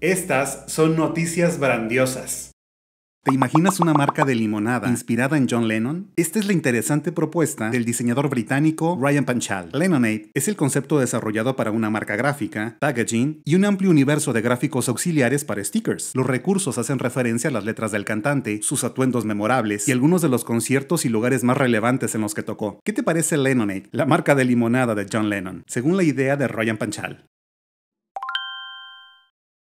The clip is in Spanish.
Estas son noticias grandiosas. ¿Te imaginas una marca de limonada inspirada en John Lennon? Esta es la interesante propuesta del diseñador británico Ryan Panchal. Lennonade es el concepto desarrollado para una marca gráfica, packaging y un amplio universo de gráficos auxiliares para stickers. Los recursos hacen referencia a las letras del cantante, sus atuendos memorables y algunos de los conciertos y lugares más relevantes en los que tocó. ¿Qué te parece Lennonade, la marca de limonada de John Lennon? Según la idea de Ryan Panchal.